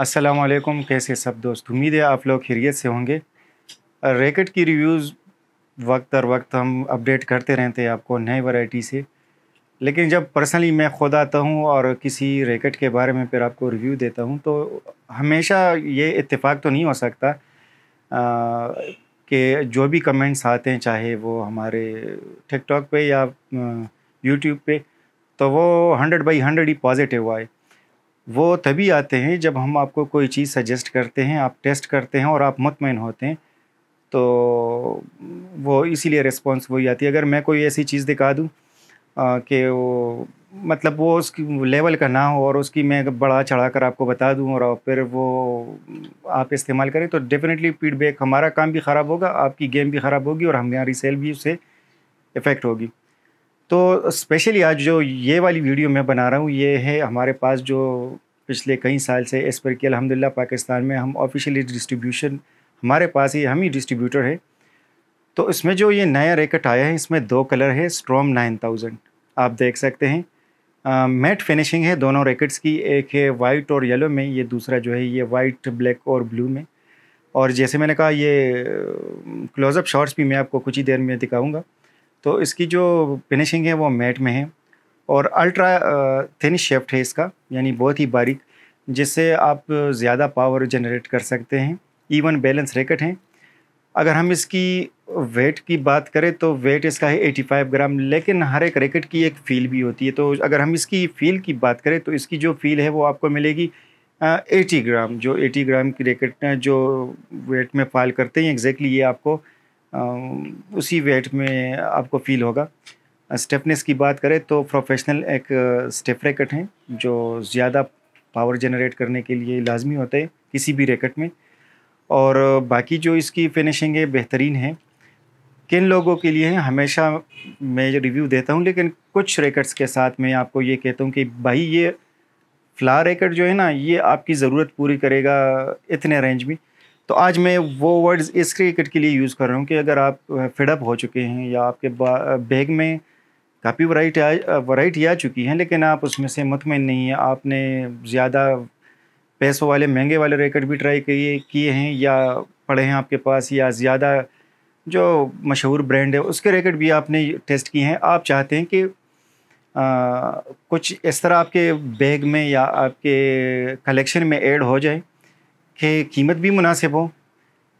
अस्सलाम वालेकुम कैसे सब दोस्त उम्मीद है आप लोग खैरियत से होंगे रैकेट की रिव्यूज़ वक्त दर वक्त हम अपडेट करते रहते हैं आपको नए वैरायटी से लेकिन जब पर्सनली मैं खुद आता हूँ और किसी रैकेट के बारे में फिर आपको रिव्यू देता हूँ तो हमेशा ये इत्तेफाक तो नहीं हो सकता कि जो भी कमेंट्स आते हैं चाहे वो हमारे टिकटॉक पे या यूट्यूब पे तो वो हंड्रेड बाई हंड्रेड ही पॉजिटिव आए वो तभी आते हैं जब हम आपको कोई चीज़ सजेस्ट करते हैं आप टेस्ट करते हैं और आप मुतमिन होते हैं तो वो इसीलिए रिस्पॉन्स वही आती है अगर मैं कोई ऐसी चीज़ दिखा दूँ कि वो मतलब वो उसकी लेवल का ना हो और उसकी मैं बड़ा चढ़ा कर आपको बता दूं और फिर वो आप इस्तेमाल करें तो डेफिनेटली फीडबैक हमारा काम भी ख़राब होगा आपकी गेम भी ख़राब होगी और हमारी सेल भी उससे इफ़ेक्ट होगी तो स्पेशली आज जो ये वाली वीडियो मैं बना रहा हूँ ये है हमारे पास जो पिछले कई साल से इस पर कि अलहमदिल्ला पाकिस्तान में हम ऑफिशियली डिस्ट्रीब्यूशन हमारे पास ही हम ही डिस्ट्रीब्यूटर है तो इसमें जो ये नया रैकेट आया है इसमें दो कलर है स्ट्रॉम नाइन थाउजेंड आप देख सकते हैं आ, मैट फिनिशिंग है दोनों रैकेट्स की एक है वाइट और येलो में ये दूसरा जो है ये वाइट ब्लैक और ब्लू में और जैसे मैंने कहा ये क्लोज़अप शॉर्ट्स भी मैं आपको कुछ ही देर में दिखाऊंगा तो इसकी जो फिनिशिंग है वो मैट में है और अल्ट्रा थिन शेफ्ट है इसका यानी बहुत ही बारीक जिससे आप ज़्यादा पावर जनरेट कर सकते हैं इवन बैलेंस रैकेट हैं अगर हम इसकी वेट की बात करें तो वेट इसका है 85 ग्राम लेकिन हर एक रैकेट की एक फील भी होती है तो अगर हम इसकी फील की बात करें तो इसकी जो फील है वो आपको मिलेगी एटी ग्राम जो एटी ग्राम की रैकेट जो वेट में फाइल करते हैं एग्जैक्टली ये आपको उसी वेट में आपको फील होगा स्टेफनेस की बात करें तो प्रोफेशनल एक स्टेफ रैकेट हैं जो ज़्यादा पावर जनरेट करने के लिए लाजमी होते हैं किसी भी रैकेट में और बाकी जो इसकी फिनिशिंग है बेहतरीन है किन लोगों के लिए है हमेशा मैं रिव्यू देता हूँ लेकिन कुछ रैकेट्स के साथ मैं आपको ये कहता हूँ कि भाई ये फ्ला रैकेट जो है ना ये आपकी ज़रूरत पूरी करेगा इतने रेंज में तो आज मैं वो वर्ड्स इस क्रिकेट के लिए यूज़ कर रहा हूँ कि अगर आप फिडअप हो चुके हैं या आपके बैग में काफ़ी वैरायटी आ वैरायटी आ चुकी है लेकिन आप उसमें से मुतमिन नहीं हैं आपने ज़्यादा पैसों वाले महंगे वाले रैकेट भी ट्राई किए किए हैं या पड़े हैं आपके पास या ज़्यादा जो मशहूर ब्रांड है उसके रैकेट भी आपने टेस्ट किए हैं आप चाहते हैं कि आ, कुछ इस तरह आपके बैग में या आपके कलेक्शन में ऐड हो जाए कि कीमत भी मुनासिब हो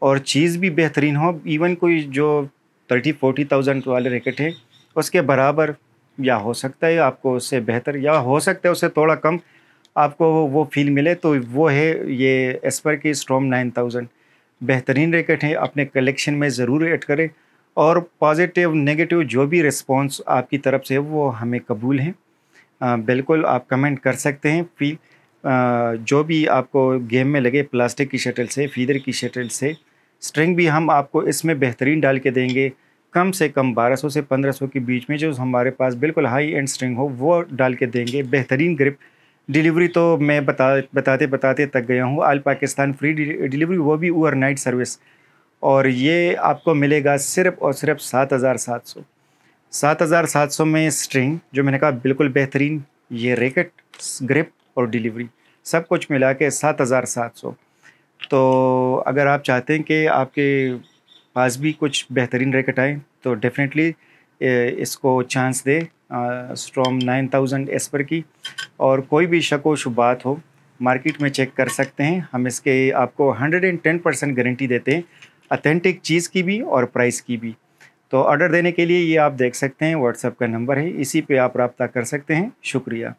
और चीज़ भी बेहतरीन हो इवन कोई जो थर्टी फोर्टी थाउजेंड वाले रैकेट है उसके बराबर या हो सकता है आपको उससे बेहतर या हो सकता है उससे थोड़ा कम आपको वो फील मिले तो वो है ये एस्पर की स्ट्रॉम नाइन थाउजेंड बेहतरीन रैकेट है अपने कलेक्शन में ज़रूर ऐड करें और पॉजिटिव नेगेटिव जो भी रिस्पॉन्स आपकी तरफ से वो हमें कबूल हैं बिल्कुल आप कमेंट कर सकते हैं फील जो भी आपको गेम में लगे प्लास्टिक की शटल से फीदर की शटल से स्ट्रिंग भी हम आपको इसमें बेहतरीन डाल के देंगे कम से कम 1200 से 1500 के बीच में जो हमारे पास बिल्कुल हाई एंड स्ट्रिंग हो वो डाल के देंगे बेहतरीन ग्रिप डिलीवरी तो मैं बता बताते बताते तक गया हूँ आल पाकिस्तान फ्री डिलीवरी वो भी ओवर नाइट सर्विस और ये आपको मिलेगा सिर्फ और सिर्फ सात हज़ार सात सौ सात हज़ार सात सौ में स्ट्रिंग जो मैंने कहा बिल्कुल बेहतरीन ये रेकेट ग्रिप और डिलीवरी सब कुछ मिला के सात हज़ार सात सौ तो अगर आप चाहते हैं कि आपके पास भी कुछ बेहतरीन रैकेट आए तो डेफिनेटली इसको चांस दे स्ट्रॉम नाइन थाउजेंड एस्पर की और कोई भी शक व शुबात हो मार्केट में चेक कर सकते हैं हम इसके आपको hundred and ten percent guarantee देते हैं अथेंटिक चीज़ की भी और प्राइस की भी तो ऑर्डर देने के लिए ये आप देख सकते हैं व्हाट्सएप का नंबर है इसी पे आप रबता कर सकते हैं शुक्रिया